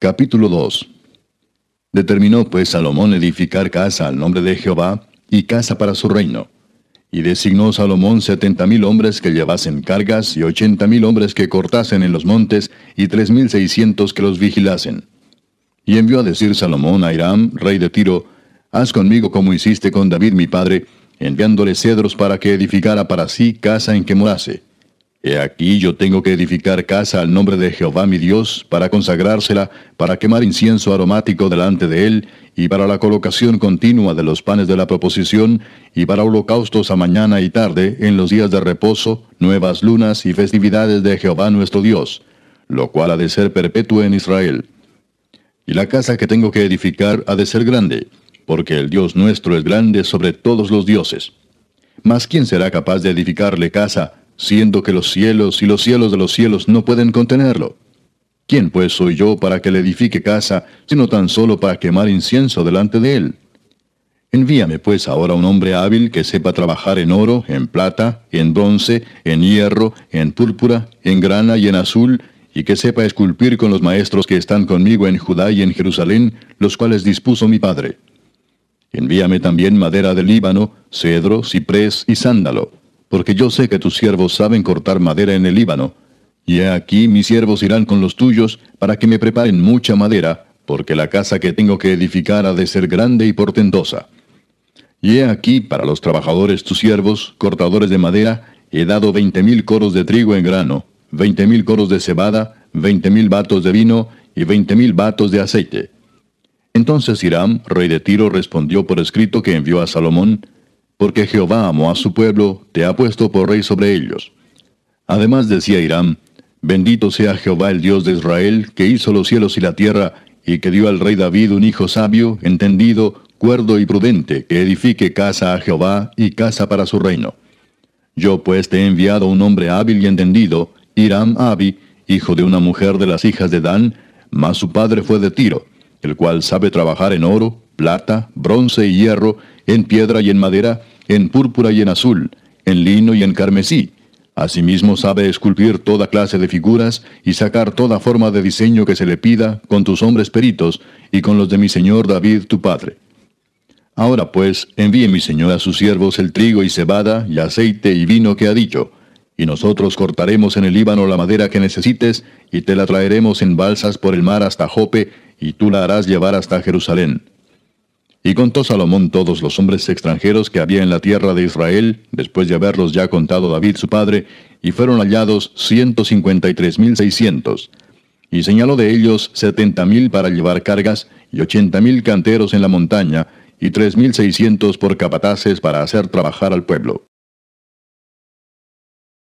Capítulo 2 Determinó pues Salomón edificar casa al nombre de Jehová y casa para su reino. Y designó Salomón setenta mil hombres que llevasen cargas y ochenta mil hombres que cortasen en los montes y tres mil seiscientos que los vigilasen. Y envió a decir Salomón a Hiram, rey de Tiro, Haz conmigo como hiciste con David mi padre, enviándole cedros para que edificara para sí casa en que morase. He aquí yo tengo que edificar casa al nombre de Jehová mi Dios, para consagrársela, para quemar incienso aromático delante de él, y para la colocación continua de los panes de la proposición, y para holocaustos a mañana y tarde, en los días de reposo, nuevas lunas y festividades de Jehová nuestro Dios, lo cual ha de ser perpetuo en Israel. Y la casa que tengo que edificar ha de ser grande, porque el Dios nuestro es grande sobre todos los dioses. Mas ¿quién será capaz de edificarle casa? siendo que los cielos y los cielos de los cielos no pueden contenerlo. ¿Quién pues soy yo para que le edifique casa, sino tan solo para quemar incienso delante de él? Envíame pues ahora un hombre hábil que sepa trabajar en oro, en plata, en bronce, en hierro, en púrpura, en grana y en azul, y que sepa esculpir con los maestros que están conmigo en Judá y en Jerusalén, los cuales dispuso mi padre. Envíame también madera de Líbano, cedro, ciprés y sándalo porque yo sé que tus siervos saben cortar madera en el Líbano. Y he aquí mis siervos irán con los tuyos para que me preparen mucha madera, porque la casa que tengo que edificar ha de ser grande y portentosa. Y he aquí para los trabajadores tus siervos, cortadores de madera, he dado veinte mil coros de trigo en grano, veinte mil coros de cebada, veinte mil batos de vino y veinte mil batos de aceite. Entonces Hiram, rey de Tiro, respondió por escrito que envió a Salomón, porque Jehová amó a su pueblo, te ha puesto por rey sobre ellos. Además decía Irán, Bendito sea Jehová el Dios de Israel, que hizo los cielos y la tierra, y que dio al rey David un hijo sabio, entendido, cuerdo y prudente, que edifique casa a Jehová y casa para su reino. Yo pues te he enviado un hombre hábil y entendido, Irán Abi, hijo de una mujer de las hijas de Dan, mas su padre fue de Tiro, el cual sabe trabajar en oro, plata, bronce y hierro, en piedra y en madera, en púrpura y en azul, en lino y en carmesí. Asimismo sabe esculpir toda clase de figuras y sacar toda forma de diseño que se le pida con tus hombres peritos y con los de mi señor David tu padre. Ahora pues, envíe mi señor a sus siervos el trigo y cebada y aceite y vino que ha dicho, y nosotros cortaremos en el Líbano la madera que necesites y te la traeremos en balsas por el mar hasta Jope y tú la harás llevar hasta Jerusalén. Y contó Salomón todos los hombres extranjeros que había en la tierra de Israel, después de haberlos ya contado David su padre, y fueron hallados ciento cincuenta y tres mil seiscientos. Y señaló de ellos setenta mil para llevar cargas, y ochenta mil canteros en la montaña, y tres mil seiscientos por capataces para hacer trabajar al pueblo.